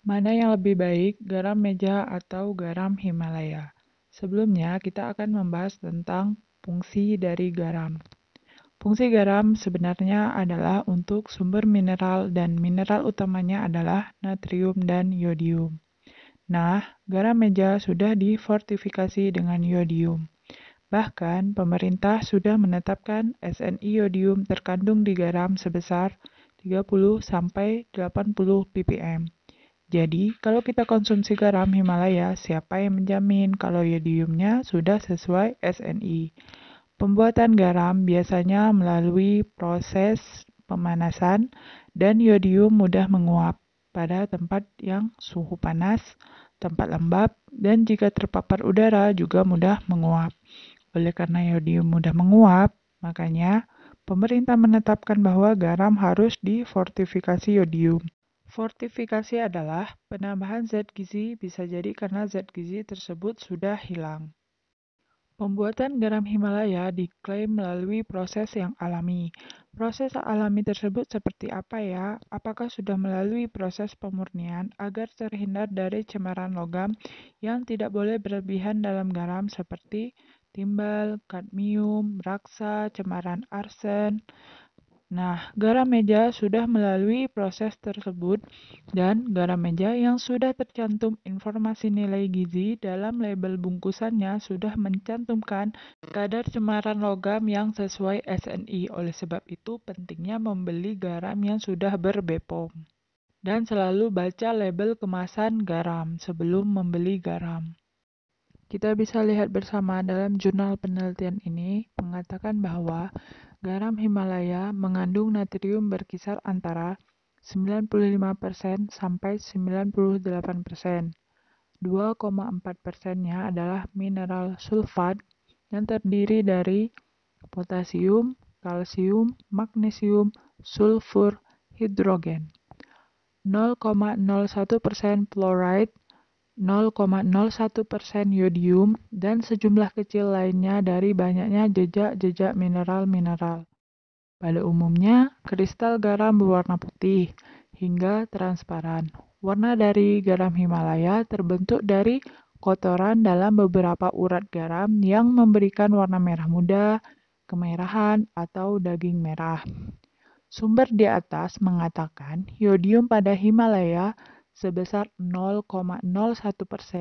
Mana yang lebih baik, garam meja atau garam Himalaya? Sebelumnya, kita akan membahas tentang fungsi dari garam. Fungsi garam sebenarnya adalah untuk sumber mineral dan mineral utamanya adalah natrium dan yodium. Nah, garam meja sudah difortifikasi dengan yodium. Bahkan, pemerintah sudah menetapkan SNI yodium terkandung di garam sebesar 30-80 ppm jadi, kalau kita konsumsi garam Himalaya, siapa yang menjamin kalau yodiumnya sudah sesuai SNI? Pembuatan garam biasanya melalui proses pemanasan dan yodium mudah menguap pada tempat yang suhu panas, tempat lembab, dan jika terpapar udara juga mudah menguap. Oleh karena yodium mudah menguap, makanya pemerintah menetapkan bahwa garam harus difortifikasi yodium Fortifikasi adalah penambahan zat gizi bisa jadi karena zat gizi tersebut sudah hilang. Pembuatan garam Himalaya diklaim melalui proses yang alami. Proses alami tersebut seperti apa ya? Apakah sudah melalui proses pemurnian agar terhindar dari cemaran logam yang tidak boleh berlebihan dalam garam seperti timbal, kadmium, raksa, cemaran arsen, Nah, garam meja sudah melalui proses tersebut dan garam meja yang sudah tercantum informasi nilai gizi dalam label bungkusannya sudah mencantumkan kadar cemaran logam yang sesuai SNI. Oleh sebab itu, pentingnya membeli garam yang sudah berbepom. Dan selalu baca label kemasan garam sebelum membeli garam. Kita bisa lihat bersama dalam jurnal penelitian ini mengatakan bahwa Garam Himalaya mengandung natrium berkisar antara 95% sampai 98%. 2,4 nya adalah mineral sulfat yang terdiri dari potasium, kalsium, magnesium, sulfur, hidrogen. 0,01% fluoride 0,01% yodium, dan sejumlah kecil lainnya dari banyaknya jejak-jejak mineral-mineral. Pada umumnya, kristal garam berwarna putih hingga transparan. Warna dari garam Himalaya terbentuk dari kotoran dalam beberapa urat garam yang memberikan warna merah muda, kemerahan, atau daging merah. Sumber di atas mengatakan yodium pada Himalaya sebesar 0,01 persen.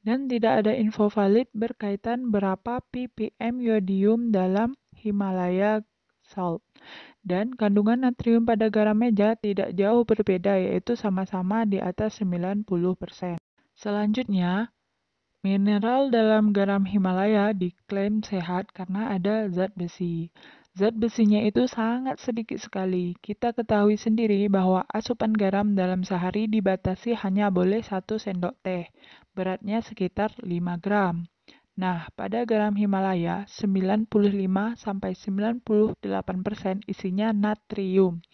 Dan tidak ada info valid berkaitan berapa ppm yodium dalam Himalaya salt. Dan kandungan natrium pada garam meja tidak jauh berbeda yaitu sama-sama di atas 90%. persen Selanjutnya, mineral dalam garam Himalaya diklaim sehat karena ada zat besi. Zat besinya itu sangat sedikit sekali. Kita ketahui sendiri bahwa asupan garam dalam sehari dibatasi hanya boleh 1 sendok teh. Beratnya sekitar 5 gram. Nah, pada garam Himalaya 95 98% isinya natrium.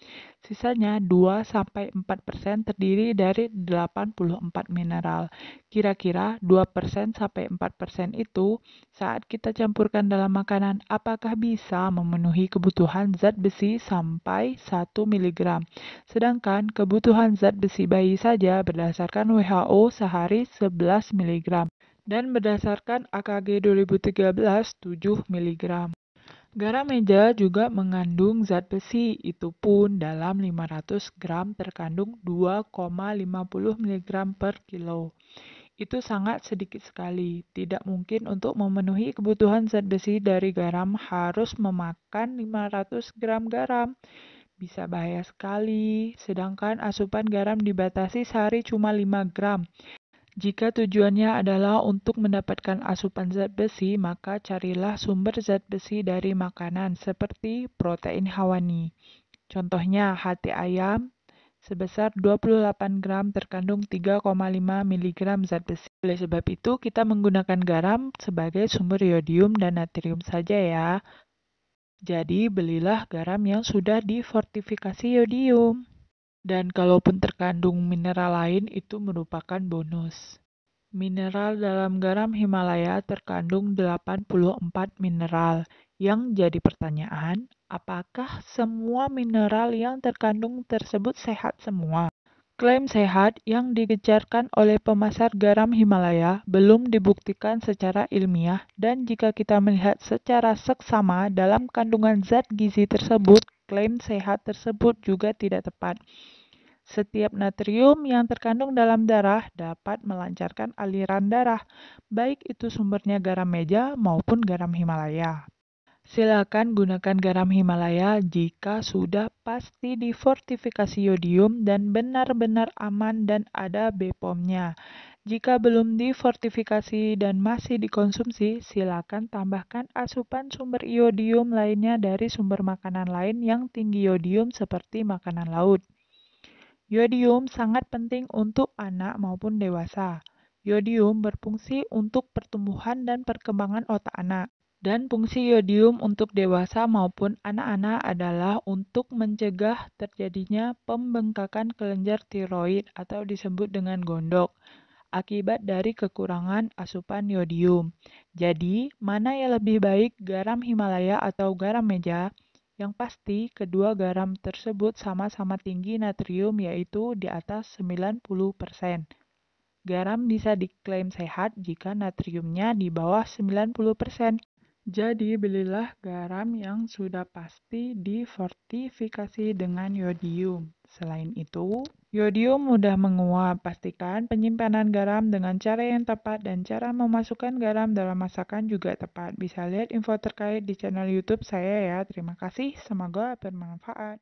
Sisanya 2 4% terdiri dari 84 mineral. Kira-kira 2% 4% itu saat kita campurkan dalam makanan apakah bisa memenuhi kebutuhan zat besi sampai 1 mg. Sedangkan kebutuhan zat besi bayi saja berdasarkan WHO sehari 11 mg dan berdasarkan AKG 2013 7 mg. Garam meja juga mengandung zat besi, itu pun dalam 500 gram terkandung 2,50 mg per kilo. Itu sangat sedikit sekali, tidak mungkin untuk memenuhi kebutuhan zat besi dari garam harus memakan 500 gram garam bisa bahaya sekali. Sedangkan asupan garam dibatasi sehari cuma 5 gram. Jika tujuannya adalah untuk mendapatkan asupan zat besi, maka carilah sumber zat besi dari makanan seperti protein hewani. Contohnya hati ayam sebesar 28 gram terkandung 3,5 mg zat besi. Oleh sebab itu, kita menggunakan garam sebagai sumber yodium dan natrium saja ya. Jadi, belilah garam yang sudah difortifikasi yodium dan kalaupun terkandung mineral lain itu merupakan bonus. Mineral dalam garam Himalaya terkandung 84 mineral. Yang jadi pertanyaan, apakah semua mineral yang terkandung tersebut sehat semua? Klaim sehat yang digecarkan oleh pemasar garam Himalaya belum dibuktikan secara ilmiah dan jika kita melihat secara seksama dalam kandungan zat gizi tersebut, klaim sehat tersebut juga tidak tepat. Setiap natrium yang terkandung dalam darah dapat melancarkan aliran darah, baik itu sumbernya garam meja maupun garam Himalaya. Silakan gunakan garam Himalaya jika sudah pasti difortifikasi yodium dan benar-benar aman dan ada BPOM-nya. Jika belum difortifikasi dan masih dikonsumsi, silakan tambahkan asupan sumber iodium lainnya dari sumber makanan lain yang tinggi iodium seperti makanan laut. Iodium sangat penting untuk anak maupun dewasa. Iodium berfungsi untuk pertumbuhan dan perkembangan otak anak. Dan fungsi iodium untuk dewasa maupun anak-anak adalah untuk mencegah terjadinya pembengkakan kelenjar tiroid atau disebut dengan gondok akibat dari kekurangan asupan yodium. Jadi, mana yang lebih baik garam Himalaya atau garam meja? Yang pasti, kedua garam tersebut sama-sama tinggi natrium yaitu di atas 90%. Garam bisa diklaim sehat jika natriumnya di bawah 90%, jadi, belilah garam yang sudah pasti difortifikasi dengan yodium. Selain itu, yodium mudah menguap. Pastikan penyimpanan garam dengan cara yang tepat dan cara memasukkan garam dalam masakan juga tepat. Bisa lihat info terkait di channel YouTube saya ya. Terima kasih, semoga bermanfaat.